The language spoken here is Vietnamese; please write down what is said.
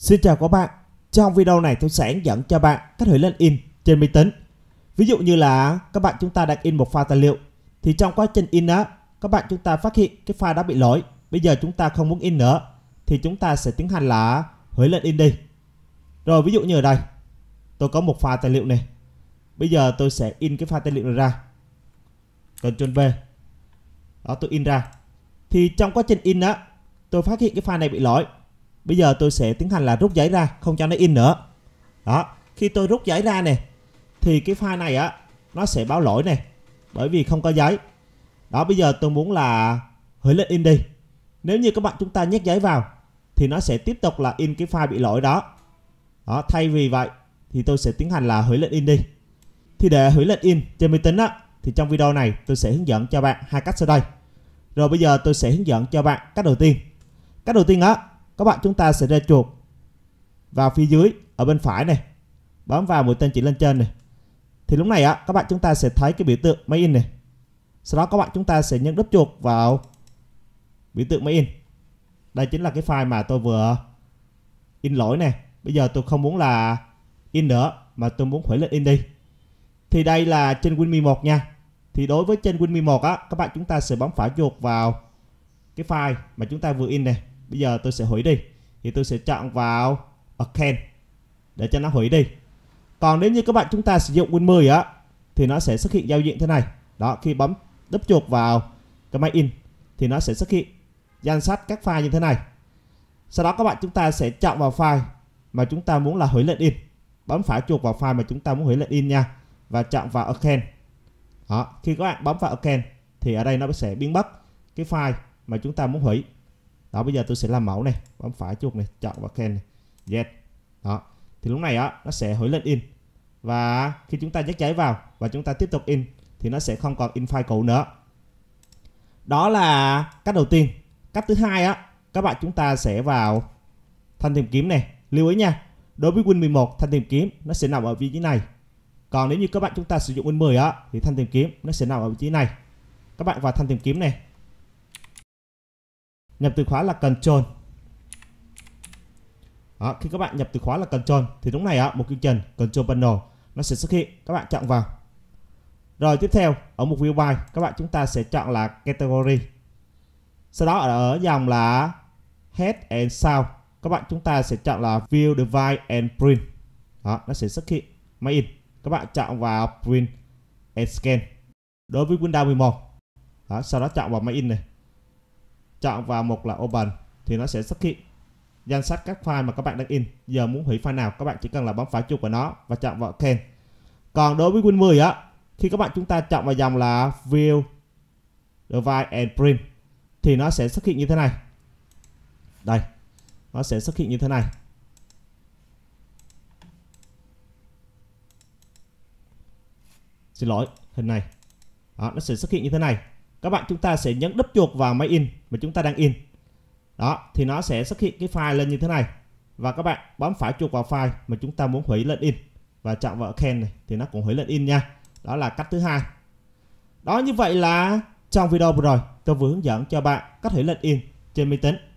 Xin chào các bạn, trong video này tôi sẽ hướng dẫn cho bạn cách hủy lên in trên máy tính. Ví dụ như là các bạn chúng ta đang in một file tài liệu thì trong quá trình in á các bạn chúng ta phát hiện cái file đã bị lỗi. Bây giờ chúng ta không muốn in nữa thì chúng ta sẽ tiến hành là hủy lên in đi. Rồi ví dụ như ở đây tôi có một file tài liệu này. Bây giờ tôi sẽ in cái file tài liệu này ra. Ctrl V. Đó tôi in ra. Thì trong quá trình in á tôi phát hiện cái file này bị lỗi Bây giờ tôi sẽ tiến hành là rút giấy ra Không cho nó in nữa Đó Khi tôi rút giấy ra nè Thì cái file này á Nó sẽ báo lỗi nè Bởi vì không có giấy Đó bây giờ tôi muốn là Hủy lệnh in đi Nếu như các bạn chúng ta nhét giấy vào Thì nó sẽ tiếp tục là in cái file bị lỗi đó Đó thay vì vậy Thì tôi sẽ tiến hành là hủy lệnh in đi Thì để hủy lệnh in trên máy tính á Thì trong video này tôi sẽ hướng dẫn cho bạn hai cách sau đây Rồi bây giờ tôi sẽ hướng dẫn cho bạn cách đầu tiên Cách đầu tiên á các bạn chúng ta sẽ ra chuột vào phía dưới ở bên phải này bấm vào mũi tên chỉ lên trên này thì lúc này á các bạn chúng ta sẽ thấy cái biểu tượng máy in này sau đó các bạn chúng ta sẽ nhấn đúp chuột vào biểu tượng máy in đây chính là cái file mà tôi vừa in lỗi này bây giờ tôi không muốn là in nữa mà tôi muốn khởi lệnh in đi thì đây là trên WinMi 1 nha thì đối với trên WinMi 1 á các bạn chúng ta sẽ bấm phải chuột vào cái file mà chúng ta vừa in này bây giờ tôi sẽ hủy đi thì tôi sẽ chọn vào append để cho nó hủy đi còn nếu như các bạn chúng ta sử dụng Win 10 á thì nó sẽ xuất hiện giao diện thế này đó khi bấm đúp chuột vào cái máy in thì nó sẽ xuất hiện danh sách các file như thế này sau đó các bạn chúng ta sẽ chọn vào file mà chúng ta muốn là hủy lệnh in bấm phải chuột vào file mà chúng ta muốn hủy lệnh in nha và chọn vào append đó khi các bạn bấm vào append thì ở đây nó sẽ biến mất cái file mà chúng ta muốn hủy đó bây giờ tôi sẽ làm mẫu này bấm phải chuột này chọn vào kèn này yes đó thì lúc này á nó sẽ hối lên in và khi chúng ta nhắc cháy vào và chúng ta tiếp tục in thì nó sẽ không còn in file cũ nữa đó là cách đầu tiên cách thứ hai á các bạn chúng ta sẽ vào thanh tìm kiếm này lưu ý nha đối với Win 11 thanh tìm kiếm nó sẽ nằm ở vị trí này còn nếu như các bạn chúng ta sử dụng Win 10 á thì thanh tìm kiếm nó sẽ nằm ở vị trí này các bạn vào thanh tìm kiếm này nhập từ khóa là control đó, khi các bạn nhập từ khóa là control thì lúc này á, một quy trình control panel nó sẽ xuất hiện các bạn chọn vào rồi tiếp theo ở mục view by các bạn chúng ta sẽ chọn là category sau đó ở dòng là head and sound các bạn chúng ta sẽ chọn là view device and print đó nó sẽ xuất hiện máy in các bạn chọn vào print and scan đối với Windows 11 đó, sau đó chọn vào máy in này chọn vào mục là open thì nó sẽ xuất hiện danh sách các file mà các bạn đang in giờ muốn hủy file nào các bạn chỉ cần là bấm phải chuột vào nó và chọn vào can còn đối với Win 10 á khi các bạn chúng ta chọn vào dòng là view device and print thì nó sẽ xuất hiện như thế này đây nó sẽ xuất hiện như thế này xin lỗi hình này đó, nó sẽ xuất hiện như thế này các bạn chúng ta sẽ nhấn đúp chuột vào máy in mà chúng ta đang in đó thì nó sẽ xuất hiện cái file lên như thế này và các bạn bấm phải chuột vào file mà chúng ta muốn hủy lệnh in và chọn vào can này thì nó cũng hủy lệnh in nha đó là cách thứ hai đó như vậy là trong video vừa rồi tôi vừa hướng dẫn cho bạn cách hủy lệnh in trên máy tính